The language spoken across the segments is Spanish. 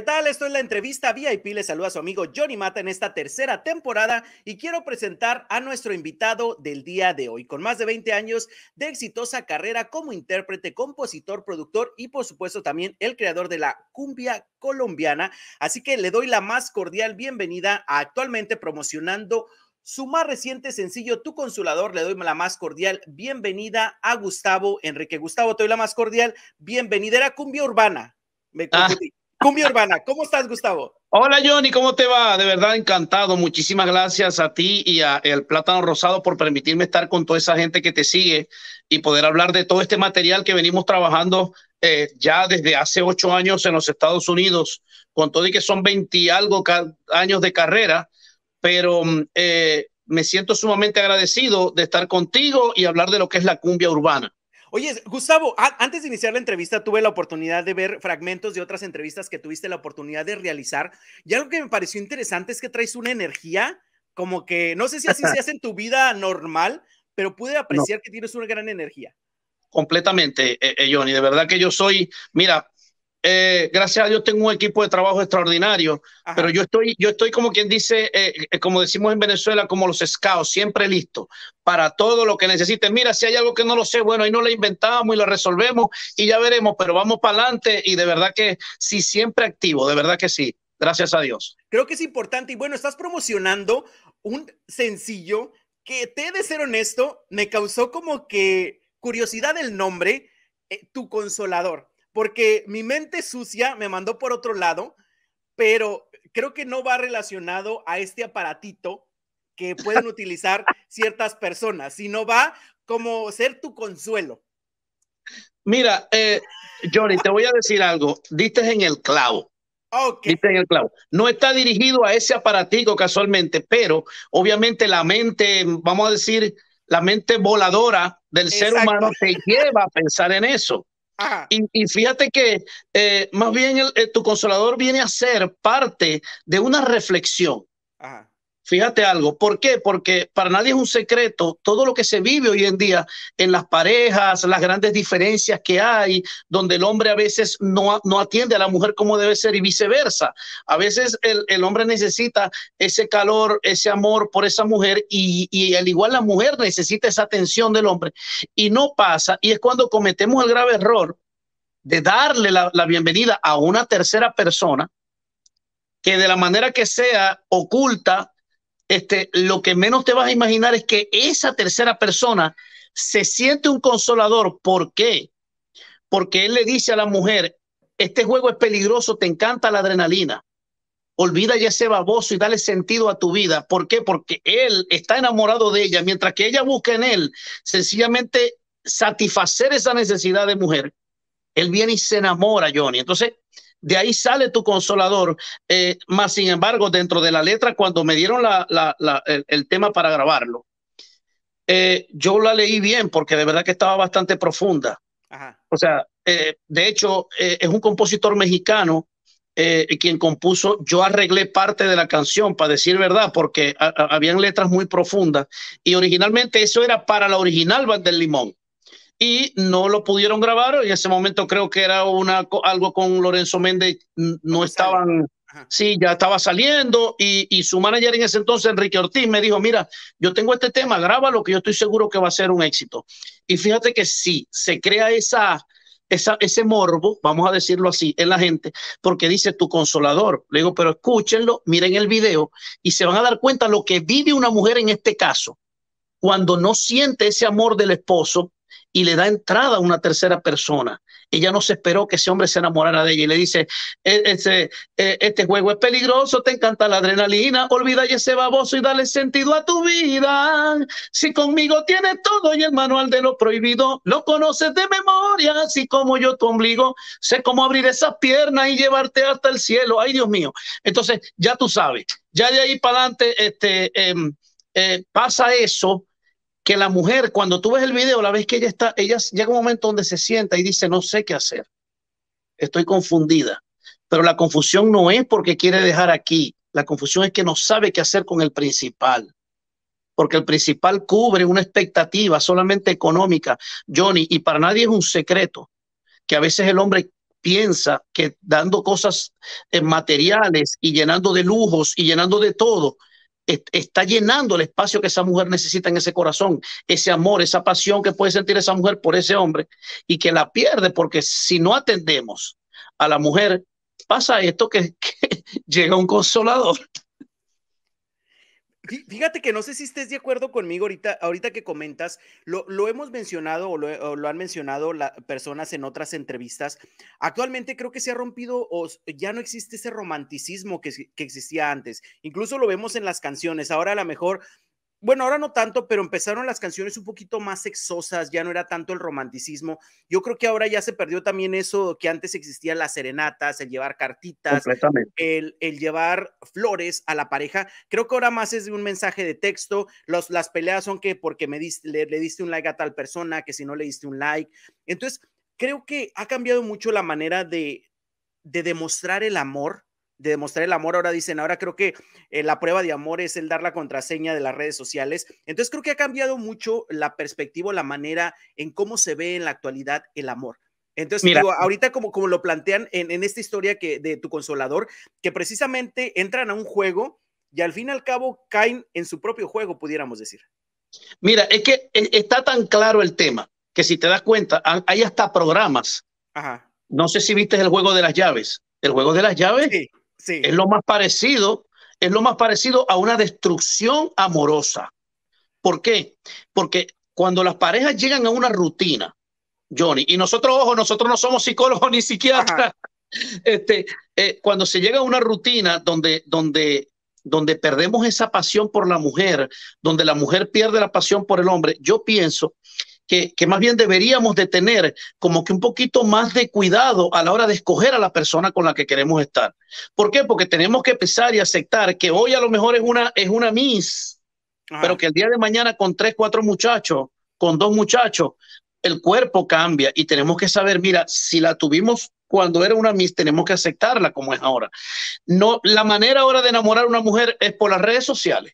¿Qué tal? Esto es la entrevista VIP. Le saludo a su amigo Johnny Mata en esta tercera temporada y quiero presentar a nuestro invitado del día de hoy. Con más de 20 años de exitosa carrera como intérprete, compositor, productor y por supuesto también el creador de la cumbia colombiana. Así que le doy la más cordial bienvenida a actualmente promocionando su más reciente sencillo, Tu Consulador. le doy la más cordial bienvenida a Gustavo Enrique. Gustavo, te doy la más cordial bienvenida. a cumbia urbana. Me ah. Cumbia Urbana. ¿Cómo estás, Gustavo? Hola, Johnny, ¿cómo te va? De verdad, encantado. Muchísimas gracias a ti y a El Plátano Rosado por permitirme estar con toda esa gente que te sigue y poder hablar de todo este material que venimos trabajando eh, ya desde hace ocho años en los Estados Unidos, con todo y que son 20 algo años de carrera, pero mm, eh, me siento sumamente agradecido de estar contigo y hablar de lo que es la cumbia urbana. Oye, Gustavo, antes de iniciar la entrevista tuve la oportunidad de ver fragmentos de otras entrevistas que tuviste la oportunidad de realizar y algo que me pareció interesante es que traes una energía como que, no sé si así se hace en tu vida normal, pero pude apreciar que tienes una gran energía. Completamente, eh, eh Johnny, de verdad que yo soy, mira, eh, gracias a Dios tengo un equipo de trabajo extraordinario, pero yo estoy, yo estoy como quien dice, eh, eh, como decimos en Venezuela, como los escaos siempre listo para todo lo que necesiten. Mira, si hay algo que no lo sé, bueno, ahí no lo inventamos y lo resolvemos y ya veremos, pero vamos para adelante y de verdad que sí, siempre activo, de verdad que sí. Gracias a Dios. Creo que es importante y bueno, estás promocionando un sencillo que te de ser honesto, me causó como que curiosidad el nombre, Tu Consolador porque mi mente sucia me mandó por otro lado, pero creo que no va relacionado a este aparatito que pueden utilizar ciertas personas, sino va como ser tu consuelo. Mira, eh, Johnny, te voy a decir algo. Diste en el clavo. Okay. en el clavo. No está dirigido a ese aparatito casualmente, pero obviamente la mente, vamos a decir, la mente voladora del ser humano te lleva a pensar en eso. Y, fíjate que eh, más bien eh, tu consolador viene a ser parte de una reflexión. Fíjate algo, ¿por qué? Porque para nadie es un secreto todo lo que se vive hoy en día en las parejas, las grandes diferencias que hay, donde el hombre a veces no, no atiende a la mujer como debe ser y viceversa. A veces el, hombre necesita ese calor, ese amor por esa mujer y, al igual la mujer necesita esa atención del hombre y no pasa y es cuando cometemos el grave error de darle la, la bienvenida a una tercera persona que de la manera que sea oculta este, lo que menos te vas a imaginar es que esa tercera persona se siente un consolador. ¿Por qué? Porque él le dice a la mujer, este juego es peligroso, te encanta la adrenalina. Olvida ya ese baboso y dale sentido a tu vida. ¿Por qué? Porque él está enamorado de ella, mientras que ella busca en él sencillamente satisfacer esa necesidad de mujer. Él viene y se enamora, Johnny. Entonces, de ahí sale tu consolador. Eh, más sin embargo, dentro de la letra, cuando me dieron el, tema para grabarlo, eh, yo la leí bien porque de verdad que estaba bastante profunda. O sea, eh, de hecho, es un compositor mexicano quien compuso, yo arreglé parte de la canción, para decir verdad, porque habían letras muy profundas y originalmente eso era para la original Van del Limón y no lo pudieron grabar. y En ese momento creo que era una, algo con Lorenzo Méndez, no estaban, sí, ya estaba saliendo y, y, su manager en ese entonces, Enrique Ortiz, me dijo, mira, yo tengo este tema, grábalo que yo estoy seguro que va a ser un éxito. Y fíjate que sí, se crea esa... Esa, ese morbo, vamos a decirlo así, en la gente, porque dice tu consolador. Le digo, pero escúchenlo, miren el video y se van a dar cuenta lo que vive una mujer en este caso, cuando no siente ese amor del esposo, y le da entrada a una tercera persona. Ella no se esperó que ese hombre se enamorara de ella y le dice, e, e, este juego es peligroso, te encanta la adrenalina, olvida ese baboso y dale sentido a tu vida. Si conmigo tienes todo y el manual de lo prohibido, lo conoces de memoria, así como yo tu ombligo, sé cómo abrir esas piernas y llevarte hasta el cielo. Ay, Dios mío. Entonces, ya tú sabes, ya de ahí para adelante, este, em, eh, pasa eso que la mujer, cuando tú ves el video, la vez que ella está, ella llega un momento donde se sienta y dice, no sé qué hacer, estoy confundida. Pero la confusión no es porque quiere dejar aquí, la confusión es que no sabe qué hacer con el principal porque el principal cubre una expectativa solamente económica, Johnny, y para nadie es un secreto que a veces el hombre piensa que dando cosas eh, materiales y llenando de lujos y llenando de todo, está llenando el espacio que esa mujer necesita en ese corazón, ese amor, esa pasión que puede sentir esa mujer por ese hombre y que la pierde porque si no atendemos a la mujer, pasa esto que, llega un consolador Fíjate que no sé si estés de acuerdo conmigo ahorita, ahorita que comentas, lo, hemos mencionado o lo, han mencionado las personas en otras entrevistas. Actualmente creo que se ha rompido o ya no existe ese romanticismo que, que, existía antes. Incluso lo vemos en las canciones. Ahora a lo mejor bueno, ahora no tanto, pero empezaron las canciones un poquito más sexosas, ya no era tanto el romanticismo. Yo creo que ahora ya se perdió también eso que antes existía las serenatas, el llevar cartitas, el, el, llevar flores a la pareja. Creo que ahora más es de un mensaje de texto. Los, las peleas son que porque me diste, le, diste un like a tal persona, que si no le diste un like. Entonces, creo que ha cambiado mucho la manera de, de demostrar el amor de demostrar el amor, ahora dicen, ahora creo que eh, la prueba de amor es el dar la contraseña de las redes sociales. Entonces creo que ha cambiado mucho la perspectiva, la manera en cómo se ve en la actualidad el amor. Entonces, ahorita como, como lo plantean en, esta historia que, de tu consolador, que precisamente entran a un juego y al fin y al cabo caen en su propio juego, pudiéramos decir. Mira, es que eh, está tan claro el tema que si te das cuenta, hay hasta programas. No sé si viste el juego de las llaves. El juego de las llaves. Sí es lo más parecido, es lo más parecido a una destrucción amorosa. ¿Por qué? Porque cuando las parejas llegan a una rutina, Johnny, y nosotros, ojo, nosotros no somos psicólogos ni psiquiatras. Este, eh, cuando se llega a una rutina donde, donde, donde perdemos esa pasión por la mujer, donde la mujer pierde la pasión por el hombre, yo pienso que, más bien deberíamos de tener como que un poquito más de cuidado a la hora de escoger a la persona con la que queremos estar. ¿Por qué? Porque tenemos que pensar y aceptar que hoy a lo mejor es una, es una miss, pero que el día de mañana con tres, cuatro muchachos, con dos muchachos, el cuerpo cambia y tenemos que saber, mira, si la tuvimos cuando era una miss, tenemos que aceptarla como es ahora. No, la manera ahora de enamorar a una mujer es por las redes sociales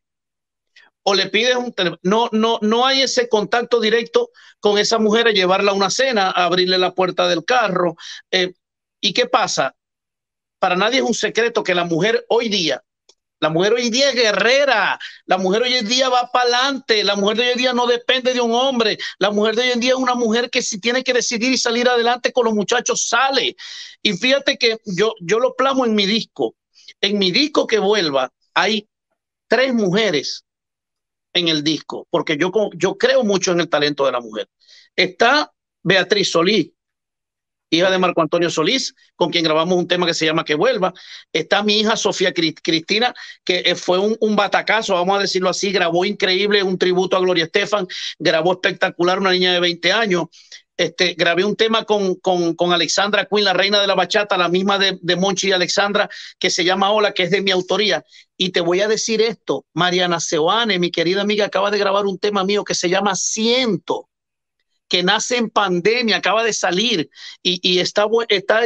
o le pides un No, no, no hay ese contacto directo con esa mujer a llevarla a una cena, a abrirle la puerta del carro. Eh, ¿Y qué pasa? Para nadie es un secreto que la mujer hoy día, la mujer hoy día es guerrera, la mujer hoy día va para adelante, la mujer de hoy día no depende de un hombre, la mujer de hoy en día es una mujer que si tiene que decidir y salir adelante con los muchachos sale. Y fíjate que yo, yo lo plamo en mi disco, en mi disco que vuelva hay tres mujeres en el disco, porque yo, yo creo mucho en el talento de la mujer. Está Beatriz Solís, hija de Marco Antonio Solís, con quien grabamos un tema que se llama Que Vuelva. Está mi hija Sofía Cristina, que eh, fue un, un, batacazo, vamos a decirlo así, grabó increíble un tributo a Gloria Estefan, grabó espectacular una niña de 20 años. Este, grabé un tema con, Alexandra Queen, la reina de la bachata, la misma de, Monchi y Alexandra, que se llama Hola, que es de mi autoría. Y te voy a decir esto, Mariana Seoane, mi querida amiga, acaba de grabar un tema mío que se llama Ciento, que nace en pandemia, acaba de salir y, está, está,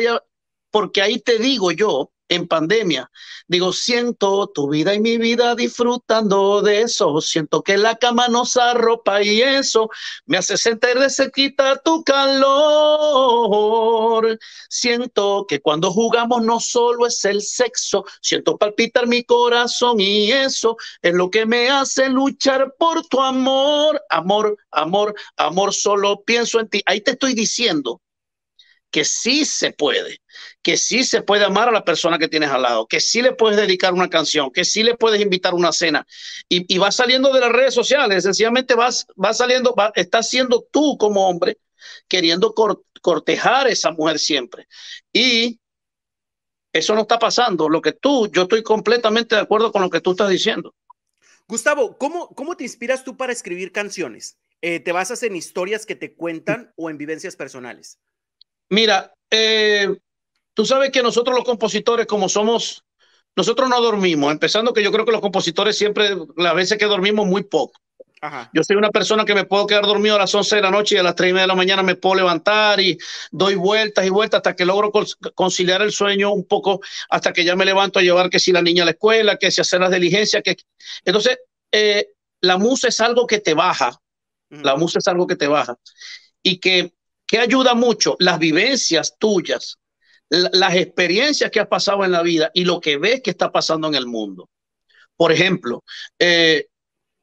porque ahí te digo yo en pandemia. Digo, siento tu vida y mi vida disfrutando de eso. Siento que la cama nos arropa y eso me hace sentir de cerquita tu calor. Siento que cuando jugamos no solo es el sexo, siento palpitar mi corazón y eso es lo que me hace luchar por tu amor. Amor, amor, amor, solo pienso en ti. Ahí te estoy diciendo que sí se puede, que sí se puede amar a la persona que tienes al lado, que sí le puedes dedicar una canción, que sí le puedes invitar una cena. Y, va saliendo de las redes sociales, sencillamente vas, vas saliendo, estás siendo tú como hombre, queriendo cortejar a esa mujer siempre. Y eso no está pasando. Lo que tú, yo estoy completamente de acuerdo con lo que tú estás diciendo. Gustavo, ¿cómo, cómo te inspiras tú para escribir canciones? Eh, ¿Te basas en historias que te cuentan o en vivencias personales? Mira, eh, tú sabes que nosotros los compositores, como somos, nosotros no dormimos, empezando que yo creo que los compositores siempre, las veces que dormimos, muy poco. Yo soy una persona que me puedo quedar dormido a las 11 de la noche y a las 3 de la mañana me puedo levantar y doy vueltas y vueltas hasta que logro conciliar el sueño un poco, hasta que ya me levanto a llevar que si la niña a la escuela, que si hacer las diligencias. Que... Entonces, eh, la musa es algo que te baja. La musa es algo que te baja. Y que ¿Qué ayuda mucho? Las vivencias tuyas, las experiencias que has pasado en la vida y lo que ves que está pasando en el mundo. Por ejemplo, eh,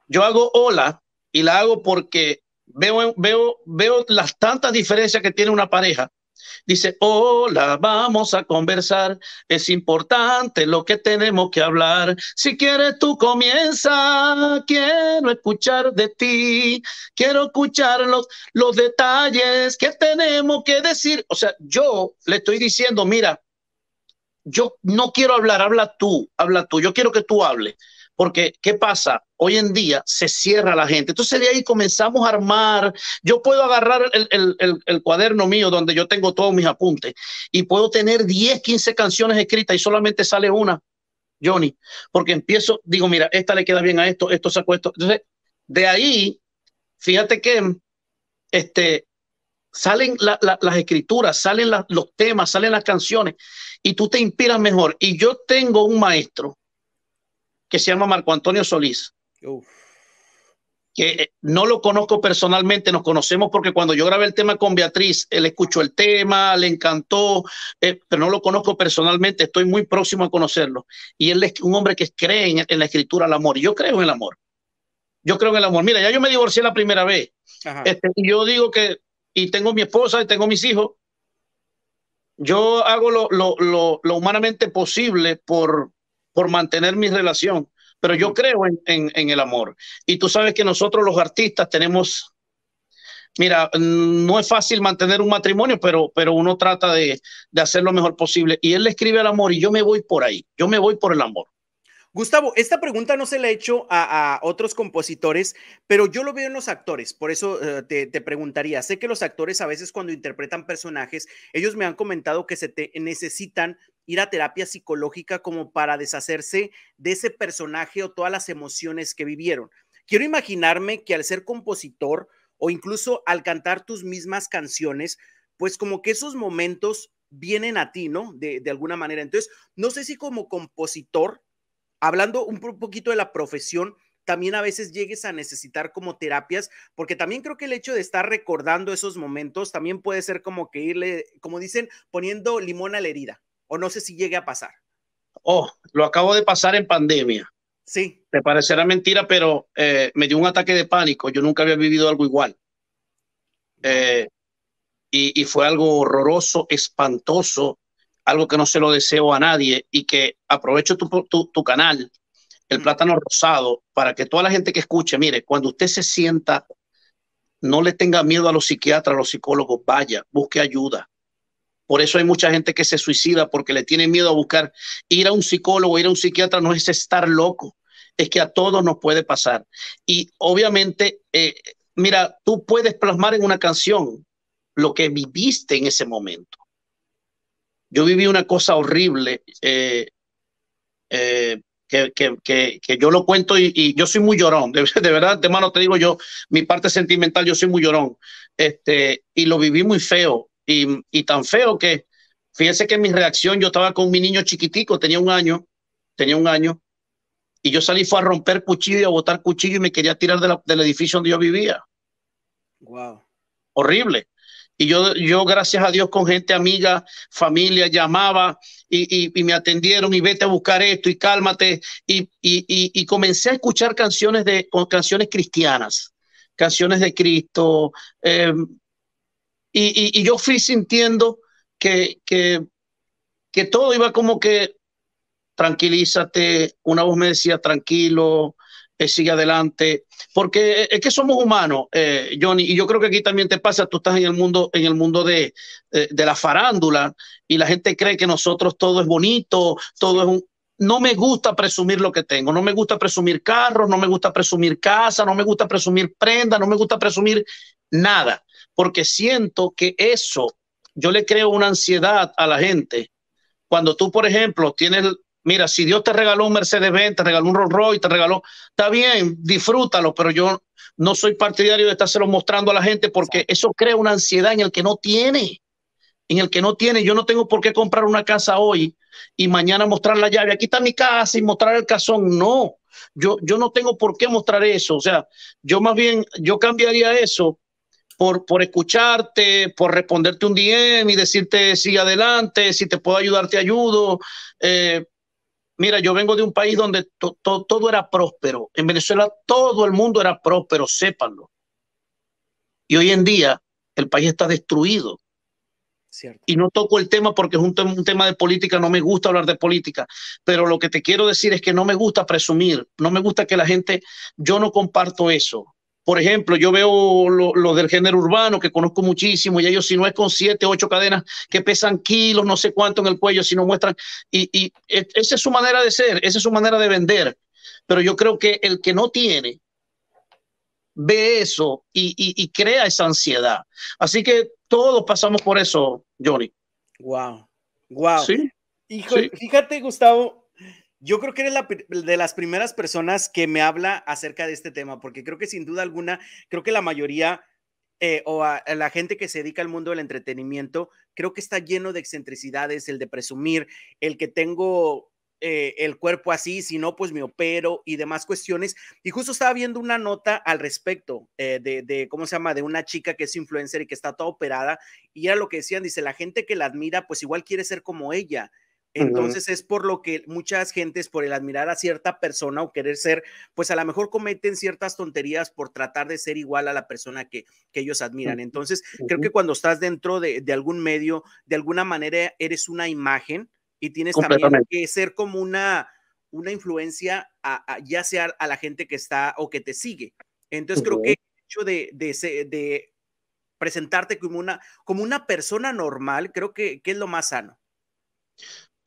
yo hago hola y la hago porque veo, veo, veo las tantas diferencias que tiene una pareja Dice, hola, vamos a conversar. Es importante lo que tenemos que hablar. Si quieres tú comienza, quiero escuchar de ti. Quiero escuchar los, los detalles que tenemos que decir. O sea, yo le estoy diciendo, mira, yo no quiero hablar, habla tú, habla tú. Yo quiero que tú hables. Porque, ¿qué pasa? Hoy en día se cierra la gente. Entonces de ahí comenzamos a armar. Yo puedo agarrar el, cuaderno mío donde yo tengo todos mis apuntes y puedo tener 10, 15 canciones escritas y solamente sale una, Johnny, porque empiezo, digo, mira, esta le queda bien a esto, esto se esto. Entonces, de ahí, fíjate que este, salen las escrituras, salen los temas, salen las canciones y tú te inspiras mejor. Y yo tengo un maestro que se llama Marco Antonio Solís. Que eh, no lo conozco personalmente, nos conocemos porque cuando yo grabé el tema con Beatriz, él escuchó el tema, le encantó, eh, pero no lo conozco personalmente, estoy muy próximo a conocerlo. Y él es un hombre que cree en, la escritura, el amor. yo creo en el amor. Yo creo en el amor. Mira, ya yo me divorcié la primera vez. Este, y yo digo que, y tengo mi esposa y tengo mis hijos, yo hago lo, lo, humanamente posible por, por mantener mi relación, pero yo creo en, el amor. Y tú sabes que nosotros los artistas tenemos mira, mm, no es fácil mantener un matrimonio, pero, pero uno trata de, hacer lo mejor posible. Y él le escribe al amor y yo me voy por ahí, yo me voy por el amor. Gustavo, esta pregunta no se la he hecho a, otros compositores, pero yo lo veo en los actores, por eso eh, te, te, preguntaría, sé que los actores a veces cuando interpretan personajes, ellos me han comentado que se te necesitan ir a terapia psicológica como para deshacerse de ese personaje o todas las emociones que vivieron. Quiero imaginarme que al ser compositor o incluso al cantar tus mismas canciones, pues como que esos momentos vienen a ti, ¿no? De, alguna manera. Entonces, no sé si como compositor, hablando un poquito de la profesión, también a veces llegues a necesitar como terapias, porque también creo que el hecho de estar recordando esos momentos también puede ser como que irle, como dicen, poniendo limón a la herida o no sé si llegue a pasar. Oh, lo acabo de pasar en pandemia. Sí. Te parecerá mentira, pero eh, me dio un ataque de pánico. Yo nunca había vivido algo igual. Eh, y, fue algo horroroso, espantoso, algo que no se lo deseo a nadie y que aprovecho tu, canal, el mm. plátano rosado, para que toda la gente que escuche, mire, cuando usted se sienta, no le tenga miedo a los psiquiatras, a los psicólogos, vaya, busque ayuda. Por eso hay mucha gente que se suicida porque le tiene miedo a buscar. Ir a un psicólogo, ir a un psiquiatra no es estar loco, es que a todos nos puede pasar. Y obviamente, eh, mira, tú puedes plasmar en una canción lo que viviste en ese momento. Yo viví una cosa horrible eh, eh, que, yo lo cuento y, yo soy muy llorón. De, verdad, de mano te digo yo, mi parte sentimental, yo soy muy llorón. Este, y lo viví muy feo y, tan feo que, fíjense que mi reacción, yo estaba con mi niño chiquitico, tenía un año, tenía un año, y yo salí fue a romper cuchillo y a botar cuchillo y me quería tirar del edificio donde yo vivía. Wow. Horrible. Y yo, yo, gracias a Dios, con gente amiga, familia, llamaba y, me atendieron y vete a buscar esto y cálmate. Y, y comencé a escuchar canciones, de, canciones cristianas, canciones de Cristo, eh, y, yo fui sintiendo que, que, todo iba como que tranquilízate, una voz me decía tranquilo, eh, sigue adelante, porque eh, es que somos humanos, eh, Johnny, y yo creo que aquí también te pasa, tú estás en el mundo, en el mundo de, de la farándula y la gente cree que nosotros todo es bonito, todo es un... No me gusta presumir lo que tengo, no me gusta presumir carros, no me gusta presumir casa, no me gusta presumir prenda, no me gusta presumir nada porque siento que eso, yo le creo una ansiedad a la gente. Cuando tú, por ejemplo, tienes, mira, si Dios te regaló un Mercedes-Benz, te regaló un Rolls Royce, te regaló, está bien, disfrútalo, pero yo no soy partidario de estárselo mostrando a la gente porque eso crea una ansiedad en el que no tiene, en el que no tiene. Yo no tengo por qué comprar una casa hoy y mañana mostrar la llave. Aquí está mi casa y mostrar el casón. No, yo, yo no tengo por qué mostrar eso. O sea, yo más bien, yo cambiaría eso por, escucharte, por responderte un DM y decirte sigue adelante, si te puedo ayudar, te ayudo. Eh, mira, yo vengo de un país donde todo era próspero. En Venezuela todo el mundo era próspero, sépanlo. Y hoy en día el país está destruido. Cierto. Y no toco el tema porque es un, tema de política, no me gusta hablar de política, pero lo que te quiero decir es que no me gusta presumir, no me gusta que la gente, yo no comparto eso. Por ejemplo, yo veo los lo del género urbano que conozco muchísimo y ellos si no es con siete, ocho cadenas que pesan kilos, no sé cuánto en el cuello, si no muestran. Y, e, esa es su manera de ser, esa es su manera de vender. Pero yo creo que el que no tiene ve eso y, crea esa ansiedad. Así que todos pasamos por eso, Johnny. Wow, wow. Sí. sí. fíjate, Gustavo, yo creo que eres de las primeras personas que me habla acerca de este tema, porque creo que sin duda alguna, creo que la mayoría eh, o la gente que se dedica al mundo del entretenimiento, creo que está lleno de excentricidades, el de presumir, el que tengo eh, el cuerpo así, si no, pues me opero y demás cuestiones. Y justo estaba viendo una nota al respecto eh, de, de, ¿cómo se llama?, de una chica que es influencer y que está toda operada. Y era lo que decían, dice, la gente que la admira, pues igual quiere ser como ella. Entonces es por lo que muchas gentes, por el admirar a cierta persona o querer ser, pues a lo mejor cometen ciertas tonterías por tratar de ser igual a la persona que, ellos mm, admiran. Entonces creo que cuando estás dentro de, algún medio, de alguna manera eres una imagen y tienes también que ser como una, una influencia, ya sea a la gente que está o que te sigue. Entonces creo que el hecho de, de, de, presentarte como una, como una persona normal, creo que, que es lo más sano.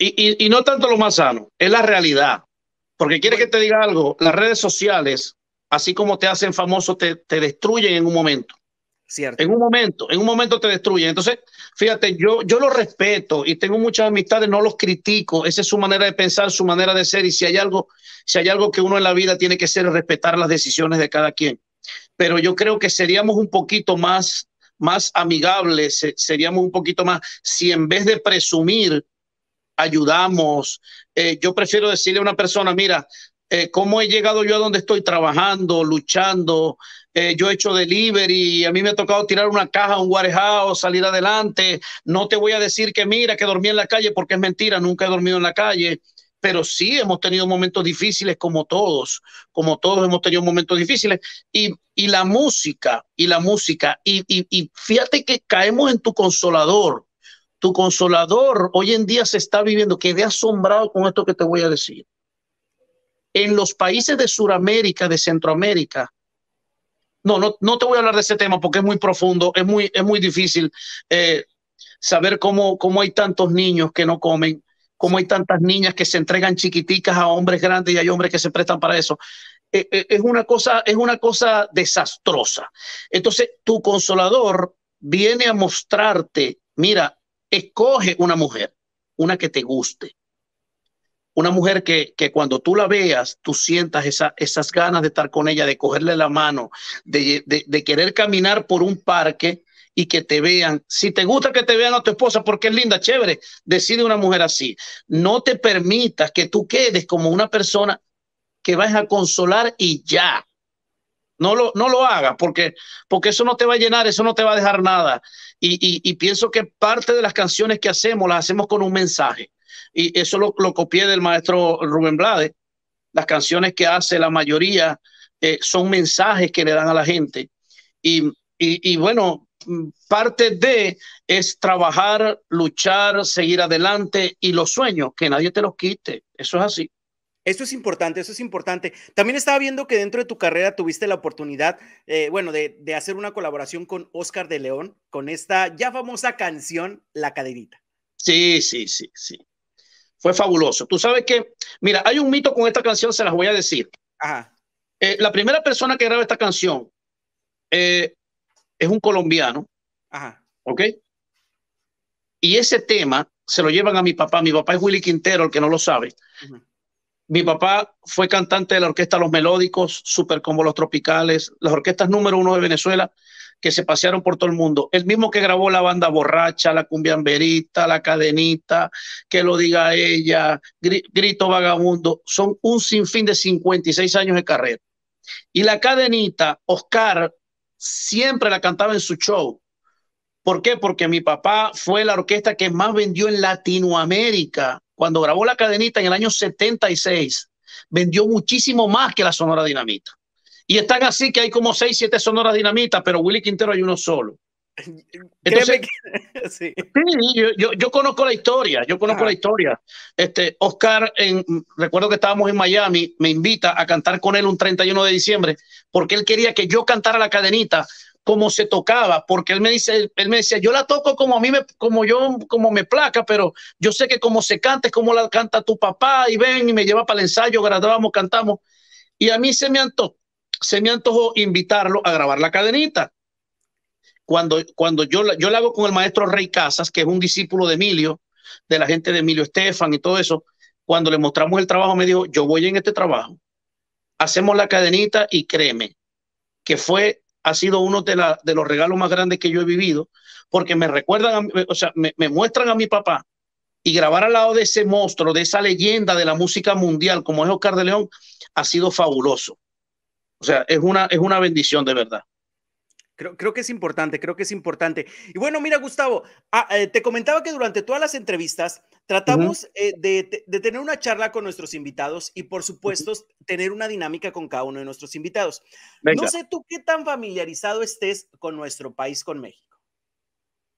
Y, y, no tanto lo más sano, es la realidad. Porque quiere que te diga algo, las redes sociales, así como te hacen famoso, te, te destruyen en un momento. Cierto. En un momento, en un momento te destruyen. Entonces, fíjate, yo, yo los respeto y tengo muchas amistades, no los critico. Esa es su manera de pensar, su manera de ser. Y si hay algo, si hay algo que uno en la vida tiene que ser, es respetar las decisiones de cada quien. Pero yo creo que seríamos un poquito más, más amigables, seríamos un poquito más, si en vez de presumir, ayudamos. Eh, yo prefiero decirle a una persona, mira, eh, cómo he llegado yo a donde estoy trabajando, luchando. Eh, yo he hecho delivery, a mí me ha tocado tirar una caja, un warehouse, salir adelante. No te voy a decir que mira, que dormí en la calle, porque es mentira, nunca he dormido en la calle. Pero sí hemos tenido momentos difíciles como todos, como todos hemos tenido momentos difíciles. Y, y la música, y la música, y, y, y fíjate que caemos en tu consolador tu consolador hoy en día se está viviendo. Quedé asombrado con esto que te voy a decir. En los países de Sudamérica, de Centroamérica, no, no, no te voy a hablar de ese tema porque es muy profundo, es muy, es muy difícil eh, saber cómo, cómo hay tantos niños que no comen, cómo hay tantas niñas que se entregan chiquiticas a hombres grandes y hay hombres que se prestan para eso. Eh, eh, es una cosa, es una cosa desastrosa. Entonces, tu consolador viene a mostrarte, mira, escoge una mujer, una que te guste, una mujer que, cuando tú la veas, tú sientas esas ganas de estar con ella, de cogerle la mano, de, de querer caminar por un parque y que te vean. Si te gusta que te vean a tu esposa porque es linda, chévere, decide una mujer así. No te permitas que tú quedes como una persona que vas a consolar y ya. No lo, no hagas porque, porque eso no te va a llenar, eso no te va a dejar nada. Y, pienso que parte de las canciones que hacemos las hacemos con un mensaje. Y eso lo, lo copié del maestro Rubén Blades. Las canciones que hace la mayoría eh, son mensajes que le dan a la gente. Y, y bueno, parte de es trabajar, luchar, seguir adelante y los sueños, que nadie te los quite. Eso es así. Eso es importante, eso es importante. También estaba viendo que dentro de tu carrera tuviste la oportunidad, eh, bueno, de, hacer una colaboración con Oscar de León, con esta ya famosa canción, La Caderita. Sí, sí, sí, sí. Fue fabuloso. Tú sabes que, mira, hay un mito con esta canción, se las voy a decir. Ajá. Eh, la primera persona que graba esta canción eh, es un colombiano. Ajá. ¿Ok? Y ese tema se lo llevan a mi papá. Mi papá es Willy Quintero, el que no lo sabe. Ajá. Mi papá fue cantante de la orquesta Los Melódicos, super como Los Tropicales, las orquestas número uno de Venezuela, que se pasearon por todo el mundo. El mismo que grabó la banda borracha, la cumbiamberita, la cadenita, que lo diga ella, grito vagabundo, son un sinfín de 56 años de carrera. Y la cadenita, Oscar, siempre la cantaba en su show. ¿Por qué? Porque mi papá fue la orquesta que más vendió en Latinoamérica cuando grabó La Cadenita en el año 76, vendió muchísimo más que la Sonora Dinamita. Y están así que hay como 6, 7 Sonoras Dinamitas, pero Willy Quintero hay uno solo. Entonces, sí. yo, conozco la historia, yo conozco la historia. Este, Oscar, recuerdo que estábamos en Miami, me invita a cantar con él un 31 de diciembre, porque él quería que yo cantara la cadenita como se tocaba, porque él me dice, él me decía, yo la toco como a mí me, como yo, como me placa, pero yo sé que como se canta es como la canta tu papá y ven y me lleva para el ensayo, grabamos, cantamos. Y a mí se me antojó, se me antojó invitarlo a grabar la cadenita. Cuando, cuando yo, yo la hago con el maestro Rey Casas, que es un discípulo de Emilio, de la gente de Emilio Estefan y todo eso, cuando le mostramos el trabajo me dijo, yo voy en este trabajo, hacemos la cadenita y créeme, que fue ha sido uno de, los regalos más grandes que yo he vivido, porque me recuerdan, o sea, me, muestran a mi papá y grabar al lado de ese monstruo, de esa leyenda de la música mundial como es Oscar de León, ha sido fabuloso. O sea, es una, es una bendición de verdad. Creo, creo, que es importante, creo que es importante. Y bueno, mira, Gustavo, ah, eh, te comentaba que durante todas las entrevistas Tratamos eh, de, tener una charla con nuestros invitados y, por supuesto, tener una dinámica con cada uno de nuestros invitados. No sé tú qué tan familiarizado estés con nuestro país, con México.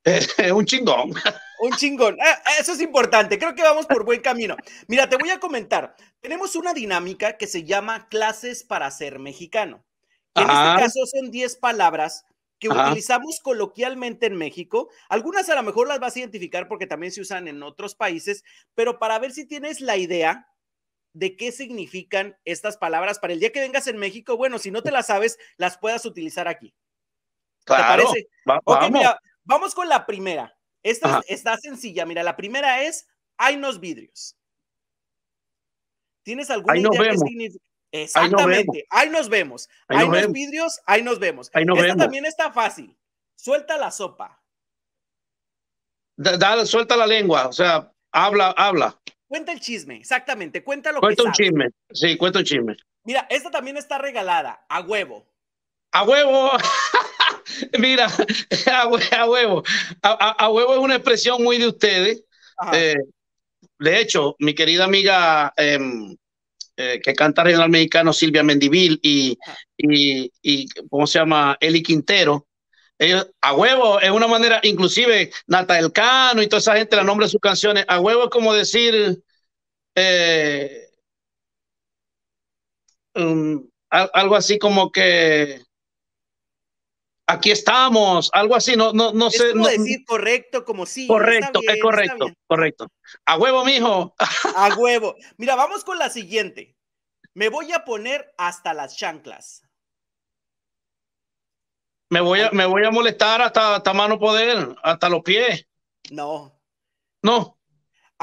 Eh, un chingón. Un chingón. Ah, ah, eso es importante. Creo que vamos por buen camino. Mira, te voy a comentar. Tenemos una dinámica que se llama clases para ser mexicano. En este caso son 10 palabras que utilizamos coloquialmente en México. Algunas a lo mejor las vas a identificar porque también se usan en otros países, pero para ver si tienes la idea de qué significan estas palabras para el día que vengas en México, bueno, si no te las sabes, las puedas utilizar aquí. Claro, vamos. con la primera. Esta está sencilla. Mira, la primera es hay unos vidrios. ¿Tienes alguna idea de Qué significa? Exactamente. Ahí nos vemos. Ahí nos, vemos. Ahí nos, vemos. vidrios, ahí nos vemos. Esta también está fácil. Suelta la sopa. suelta la lengua, o sea, habla, habla. Cuenta el chisme, exactamente. Cuenta lo que cuenta un chisme, sí, cuenta un chisme. Mira, esta también está regalada, a huevo. A huevo. Mira, a, huevo. A, huevo es una expresión muy de ustedes. Eh, de hecho, mi querida amiga em, eh, que canta regional mexicano Silvia Mendivil y, y, ¿cómo se llama? Eli Quintero. a huevo, es una manera, inclusive Nata del Cano y toda esa gente la nombra sus canciones. A huevo es como decir, eh, um, algo así como que aquí estamos, algo así, no, no, es sé. decir correcto, como sí. Correcto, es correcto, correcto. A huevo, mijo. A huevo. Mira, vamos con la siguiente. Me voy a poner hasta las chanclas. Me voy a, me voy a molestar hasta, hasta mano poder, hasta los pies. No. No.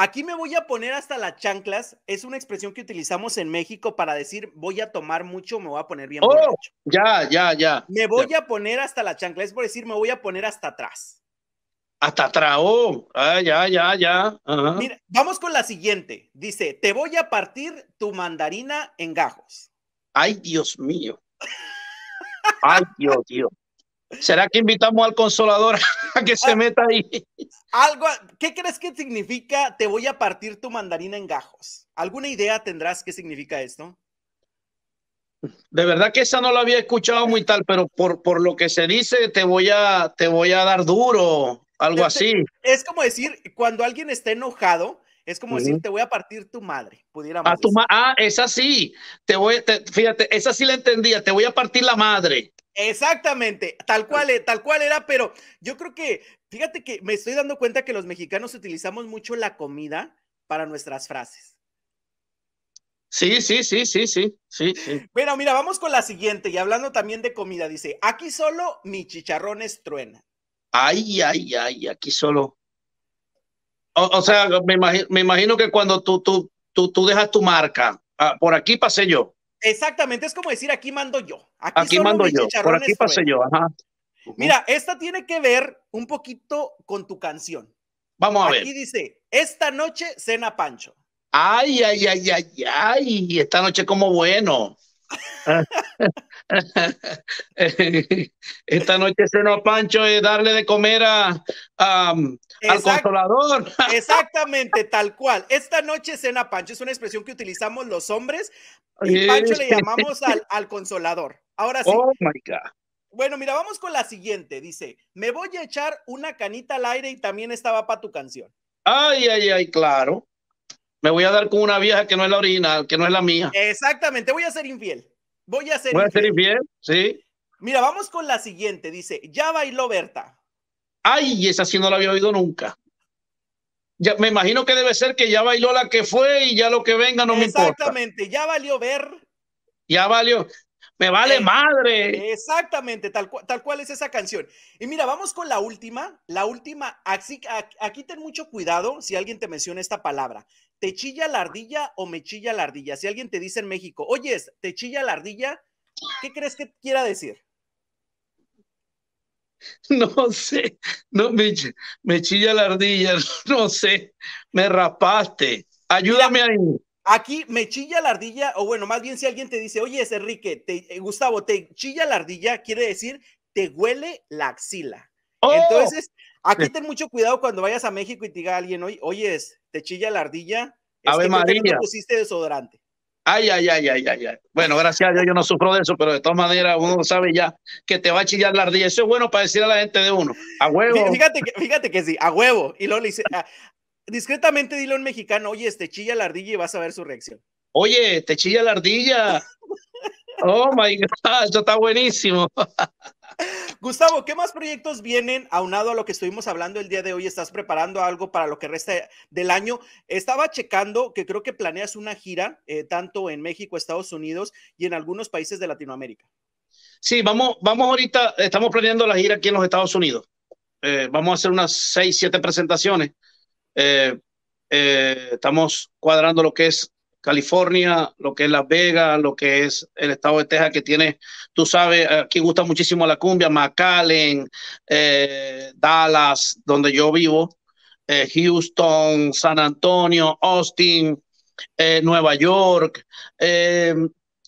Aquí me voy a poner hasta las chanclas. Es una expresión que utilizamos en México para decir voy a tomar mucho, me voy a poner bien. Oh, Ya, ya, ya. Me voy a poner hasta la chancla. Es por decir, me voy a poner hasta atrás. Hasta atrás. Oh, ah, ya, ya, ya. Mira, vamos con la siguiente. Dice, te voy a partir tu mandarina en gajos. Ay, Dios mío. Ay, Dios, mío. ¿Será que invitamos al consolador a que se ah. meta ahí? Algo, ¿Qué crees que significa te voy a partir tu mandarina en gajos? ¿Alguna idea tendrás qué significa esto? De verdad que esa no la había escuchado muy tal, pero por, lo que se dice, te voy a, te voy a dar duro, algo así. Es como decir, cuando alguien está enojado, es como decir, te voy a partir tu madre, ah, esa sí, te voy, fíjate, esa sí la entendía, te voy a partir la madre. Exactamente, tal cual, eh, tal cual era, pero yo creo que Fíjate que me estoy dando cuenta que los mexicanos utilizamos mucho la comida para nuestras frases. Sí, sí, sí, sí, sí, sí. Bueno, mira, vamos con la siguiente y hablando también de comida, dice, aquí solo mi chicharrón truena Ay, ay, ay, aquí solo. O, sea, me imagino, que cuando tú, tú, tú, tú dejas tu marca, ah, por aquí pasé yo. Exactamente, es como decir, aquí mando yo. Aquí, mando yo, por aquí pasé yo, ajá. Mira, esta tiene que ver un poquito con tu canción. Vamos a ver. Aquí dice, esta noche cena Pancho. Ay, ay, ay, ay, ay, esta noche como bueno. esta noche cena Pancho es darle de comer al consolador. exactamente, tal cual. Esta noche cena Pancho es una expresión que utilizamos los hombres y Pancho le llamamos al, al consolador. Ahora sí. Oh my God. Bueno, mira, vamos con la siguiente. Dice, me voy a echar una canita al aire y también estaba para tu canción. Ay, ay, ay, claro. Me voy a dar con una vieja que no es la original, que no es la mía. Exactamente, voy a ser infiel. Voy a ser, voy A ser infiel, sí. Mira, vamos con la siguiente. Dice, ya bailó Berta. Ay, esa sí no la había oído nunca. Ya, me imagino que debe ser que ya bailó la que fue y ya lo que venga no me importa. Exactamente, ya valió ver. Ya valió. Me vale eh, madre. Exactamente, tal, cual es esa canción. Y mira, vamos con la última. La última, aquí, ten mucho cuidado si alguien te menciona esta palabra. ¿Te chilla la ardilla o me chilla la ardilla? Si alguien te dice en México, oye, ¿te chilla la ardilla? ¿Qué crees que quiera decir? No sé, no me, chilla la ardilla, no sé, me rapaste. Ayúdame a... ahí. Aquí me chilla la ardilla, o bueno, más bien si alguien te dice, oye, es Enrique, te, eh, Gustavo, te chilla la ardilla, quiere decir, te huele la axila. ¡Oh! Entonces, aquí ten mucho cuidado cuando vayas a México y te diga alguien, oye, es, te chilla la ardilla, es que No te pusiste desodorante. Ay, ay, ay, ay, ay, Bueno, gracias a yo no sufro de eso, pero de todas maneras uno sabe ya que te va a chillar la ardilla. Eso es bueno para decir a la gente de uno. A huevo. Fíjate que, fíjate que sí, a huevo. Y luego dice, discretamente dile a un mexicano, oye, te este, chilla la ardilla y vas a ver su reacción. Oye, te chilla la ardilla. oh my God, esto está buenísimo. Gustavo, ¿qué más proyectos vienen aunado a lo que estuvimos hablando el día de hoy? ¿Estás preparando algo para lo que resta del año? Estaba checando que creo que planeas una gira eh, tanto en México, Estados Unidos y en algunos países de Latinoamérica. Sí, vamos, vamos ahorita, estamos planeando la gira aquí en los Estados Unidos. Eh, vamos a hacer unas seis, siete presentaciones eh, eh, estamos cuadrando lo que es California, lo que es Las Vegas, lo que es el estado de Texas, que tiene, tú sabes, aquí gusta muchísimo la cumbia, McAllen, eh, Dallas, donde yo vivo, Houston, San Antonio, Austin, Nueva York,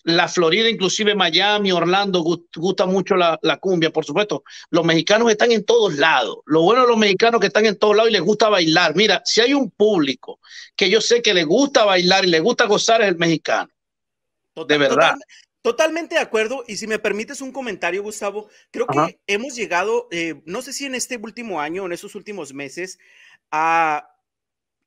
la Florida, inclusive Miami, Orlando, gusta mucho la, cumbia, por supuesto. Los mexicanos están en todos lados. Lo bueno de los mexicanos que están en todos lados y les gusta bailar. Mira, si hay un público que yo sé que le gusta bailar y le gusta gozar es el mexicano. de verdad. totalmente de acuerdo. Y si me permites un comentario, Gustavo, creo que hemos llegado, eh, no sé si en este último año, en esos últimos meses, a...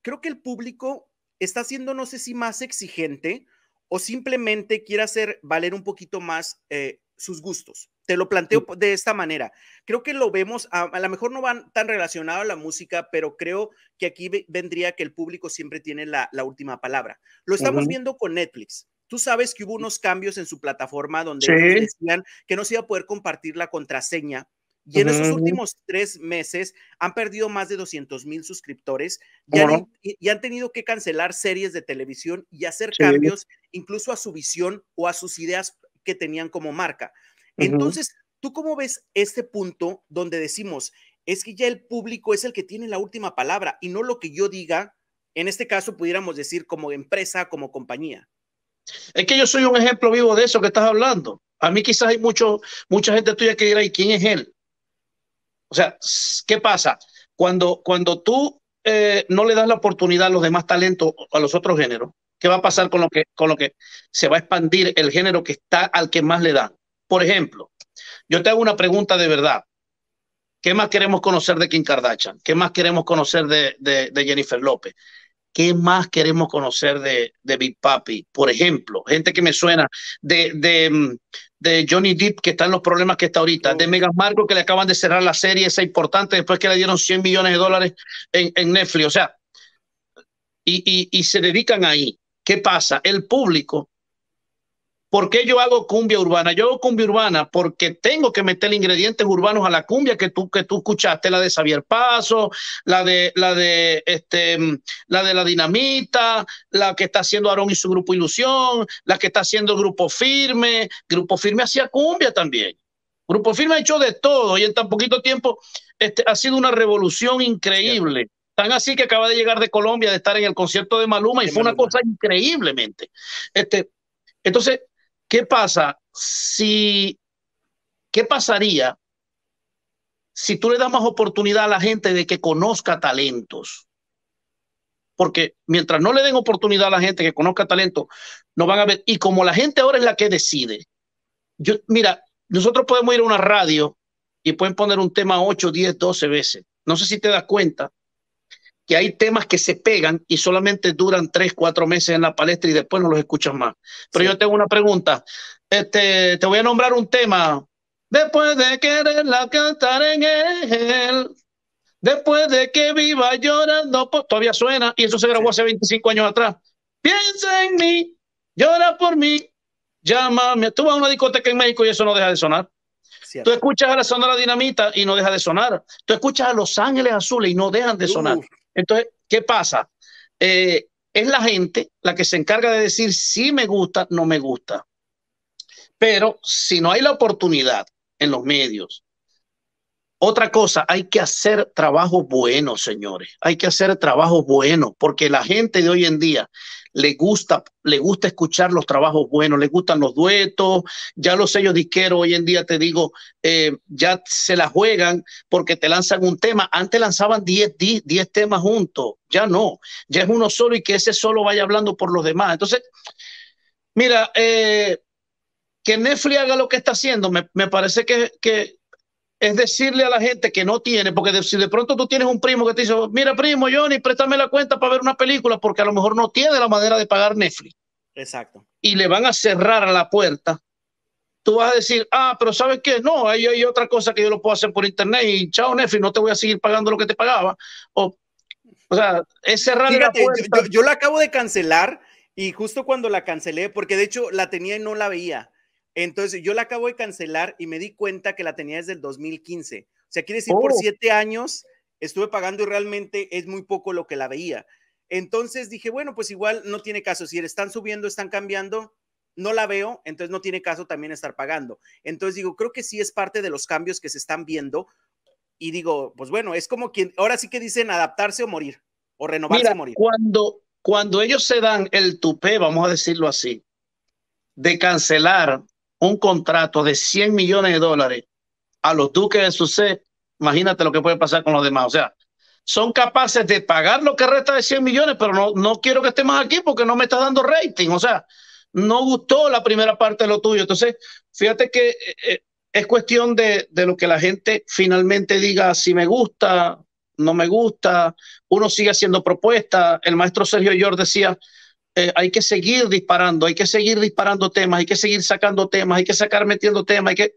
Creo que el público está siendo, no sé si más exigente, o simplemente quiere hacer valer un poquito más eh, sus gustos. Te lo planteo de esta manera. Creo que lo vemos, a, lo mejor no van tan relacionado a la música, pero creo que aquí vendría que el público siempre tiene la, última palabra. Lo estamos viendo con Netflix. Tú sabes que hubo unos cambios en su plataforma donde decían que no se iba a poder compartir la contraseña y en esos últimos tres meses han perdido más de 200 mil suscriptores y han, tenido que cancelar series de televisión y hacer cambios incluso a su visión o a sus ideas que tenían como marca. Entonces, ¿tú cómo ves este punto donde decimos, es que ya el público es el que tiene la última palabra y no lo que yo diga, en este caso pudiéramos decir como empresa, como compañía? Es que yo soy un ejemplo vivo de eso que estás hablando. A mí quizás hay mucho, mucha gente tuya que dirá, ¿y quién es él? O sea, ¿qué pasa? Cuando, cuando tú eh, no le das la oportunidad a los demás talentos, a los otros géneros, ¿qué va a pasar con lo que, con lo que se va a expandir el género que está al que más le dan? Por ejemplo, yo te hago una pregunta de verdad. ¿Qué más queremos conocer de Kim Kardashian? ¿Qué más queremos conocer de, Jennifer López? ¿Qué más queremos conocer de, Big Papi? Por ejemplo, gente que me suena de, mm, de Johnny Depp, que está en los problemas que está ahorita, oh. de Megan Marco, que le acaban de cerrar la serie, esa importante, después que le dieron 100 millones de dólares en, Netflix, o sea, y se dedican ahí. ¿Qué pasa? El público ¿Por qué yo hago cumbia urbana? Yo hago cumbia urbana porque tengo que meter ingredientes urbanos a la cumbia que tú, que tú escuchaste, la de Xavier Paso, la de, la de, este, la de la Dinamita, la que está haciendo Aarón y su grupo Ilusión, la que está haciendo Grupo Firme. Grupo Firme hacía cumbia también. Grupo Firme ha hecho de todo y en tan poquito tiempo este, ha sido una revolución increíble. Tan así que acaba de llegar de Colombia, de estar en el concierto de Maluma y fue una cosa increíblemente. Este, entonces, ¿Qué pasa si, qué pasaría si tú le das más oportunidad a la gente de que conozca talentos? Porque mientras no le den oportunidad a la gente que conozca talento, no van a ver. Y como la gente ahora es la que decide, yo, mira, nosotros podemos ir a una radio y pueden poner un tema 8, 10, 12 veces. No sé si te das cuenta que hay temas que se pegan y solamente duran tres, cuatro meses en la palestra y después no los escuchas más. Pero yo tengo una pregunta. Este, te voy a nombrar un tema. Después de quererla cantar en el después de que viva llorando, pues, todavía suena y eso se grabó hace 25 años atrás. Piensa en mí, llora por mí, llámame. Tú vas a una discoteca en México y eso no deja de sonar. Tú escuchas a la Sonora Dinamita y no deja de sonar. Tú escuchas a Los Ángeles Azules y no dejan de sonar. Entonces, ¿qué pasa? Eh, es la gente la que se encarga de decir si me gusta, no me gusta. Pero si no hay la oportunidad en los medios, otra cosa, hay que hacer trabajo bueno, señores. Hay que hacer trabajo bueno, porque la gente de hoy en día le gusta, le gusta escuchar los trabajos buenos, le gustan los duetos, ya los sellos disqueros hoy en día te digo, eh, ya se la juegan porque te lanzan un tema, antes lanzaban 10 diez, temas juntos, ya no, ya es uno solo y que ese solo vaya hablando por los demás. Entonces, mira, eh, que Netflix haga lo que está haciendo, me, me parece que, que, es decirle a la gente que no tiene, porque si de pronto tú tienes un primo que te dice, mira primo, Johnny, préstame la cuenta para ver una película, porque a lo mejor no tiene la manera de pagar Netflix. Exacto. Y le van a cerrar a la puerta. Tú vas a decir, ah, pero ¿sabes qué? No, hay, hay otra cosa que yo lo puedo hacer por internet y chao Netflix, no te voy a seguir pagando lo que te pagaba. O, o sea, es cerrar la puerta. yo la acabo de cancelar y justo cuando la cancelé, porque de hecho la tenía y no la veía entonces, yo la acabo de cancelar y me di cuenta que la tenía desde el 2015. O sea, quiere decir, por oh. siete años estuve pagando y realmente es muy poco lo que la veía. Entonces dije, bueno, pues igual no tiene caso. Si están subiendo, están cambiando, no la veo, entonces no tiene caso también estar pagando. Entonces digo, creo que sí es parte de los cambios que se están viendo. Y digo, pues bueno, es como quien, ahora sí que dicen adaptarse o morir, o renovarse o morir. Cuando, cuando ellos se dan el tupe, vamos a decirlo así, de cancelar un contrato de 100 millones de dólares a los duques de Sussex, imagínate lo que puede pasar con los demás. O sea, son capaces de pagar lo que resta de 100 millones, pero no, no quiero que estemos aquí porque no me está dando rating. O sea, no gustó la primera parte de lo tuyo. Entonces, fíjate que eh, eh, es cuestión de, lo que la gente finalmente diga, si me gusta, no me gusta, uno sigue haciendo propuestas. El maestro Sergio Yor decía, eh, hay que seguir disparando, hay que seguir disparando temas, hay que seguir sacando temas, hay que sacar metiendo temas, hay que...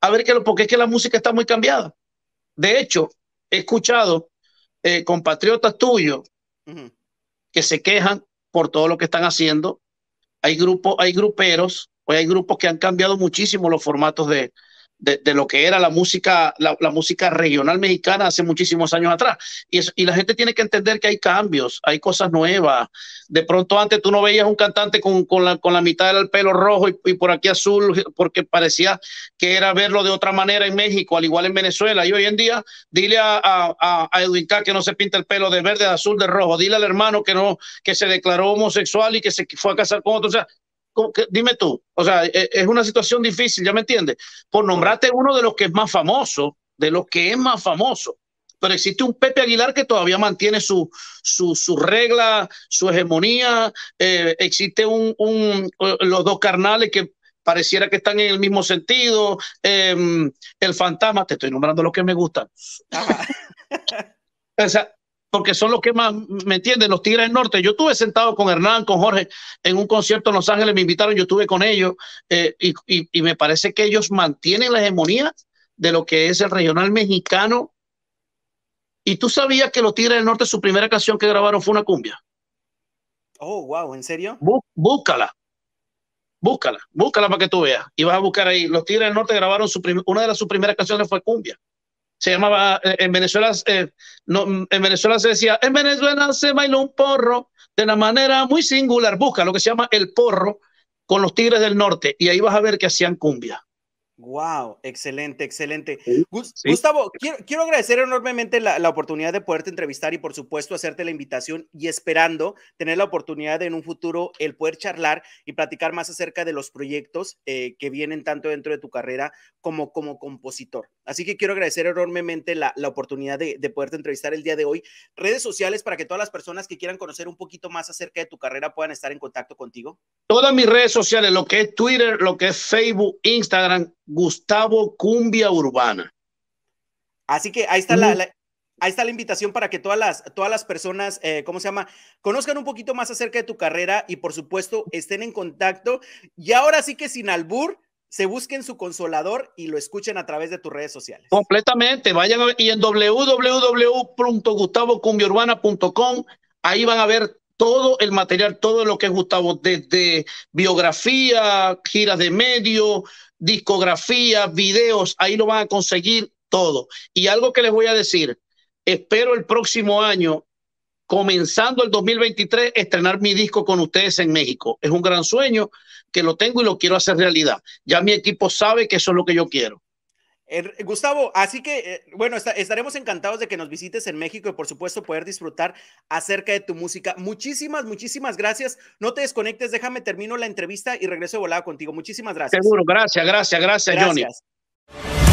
A ver qué lo, porque es que la música está muy cambiada. De hecho, he escuchado eh, compatriotas tuyos que se quejan por todo lo que están haciendo. Hay grupos, hay gruperos, hoy hay grupos que han cambiado muchísimo los formatos de, de, lo que era la música, la, música regional mexicana hace muchísimos años atrás. Y, y la gente tiene que entender que hay cambios, hay cosas nuevas. De pronto antes tú no veías un cantante con, la, mitad del pelo rojo y, por aquí azul, porque parecía que era verlo de otra manera en México, al igual en Venezuela. Y hoy en día, dile a, a, Edwin que no se pinta el pelo de verde, de azul, de rojo. Dile al hermano que no, que se declaró homosexual y que se fue a casar con otro. sea, dime tú, o sea, e, es una situación difícil, ya me entiendes, por nombrarte uno de los que es más famoso, de los que es más famoso, pero existe un Pepe Aguilar que todavía mantiene su, su, regla, su hegemonía, eh, existe un, los dos carnales que pareciera que están en el mismo sentido, em, el fantasma, te estoy nombrando los que me gustan. o sea, porque son los que más, ¿me entienden? Los Tigres del Norte. Yo estuve sentado con Hernán, con Jorge, en un concierto en Los Ángeles, me invitaron, yo estuve con ellos, eh, y, me parece que ellos mantienen la hegemonía de lo que es el regional mexicano. Y tú sabías que los Tigres del Norte, su primera canción que grabaron fue una cumbia. Oh, wow, ¿en serio? búscala. Búscala, búscala para que tú veas. Y vas a buscar ahí. Los Tigres del Norte grabaron su una de sus primeras canciones fue cumbia se llamaba, eh, en Venezuela, eh, en Venezuela se decía, en Venezuela se bailó un porro de una manera muy singular, busca lo que se llama el porro con los Tigres del Norte y ahí vas a ver que hacían cumbia. Wow, excelente, excelente. Gustavo, Quiero, agradecer enormemente la, oportunidad de poderte entrevistar y por supuesto hacerte la invitación y esperando tener la oportunidad en un futuro el poder charlar y platicar más acerca de los proyectos eh, que vienen tanto dentro de tu carrera como como compositor. Así que quiero agradecer enormemente la, oportunidad de, de, poderte entrevistar el día de hoy. Redes sociales para que todas las personas que quieran conocer un poquito más acerca de tu carrera puedan estar en contacto contigo. Todas mis redes sociales, lo que es Twitter, lo que es Facebook, Instagram, Gustavo Cumbia Urbana. Así que ahí está la, mm. ahí está la invitación para que todas las, todas las personas, eh, ¿cómo se llama? Conozcan un poquito más acerca de tu carrera y por supuesto estén en contacto. Y ahora sí que sin albur, se busquen su consolador y lo escuchen a través de tus redes sociales. Completamente, vayan y en www.gustavo.cumbiurbana.com ahí van a ver todo el material, todo lo que es Gustavo, desde biografía, giras de medio, discografía, videos, ahí lo van a conseguir todo. Y algo que les voy a decir, espero el próximo año, comenzando el 2023, estrenar mi disco con ustedes en México. Es un gran sueño que lo tengo y lo quiero hacer realidad. Ya mi equipo sabe que eso es lo que yo quiero. Er, Gustavo, así que, eh, bueno, estaremos encantados de que nos visites en México y por supuesto poder disfrutar acerca de tu música. Muchísimas, muchísimas gracias. No te desconectes, déjame termino la entrevista y regreso de volada contigo. Muchísimas gracias. Seguro, gracias, gracias, gracias, gracias. Johnny.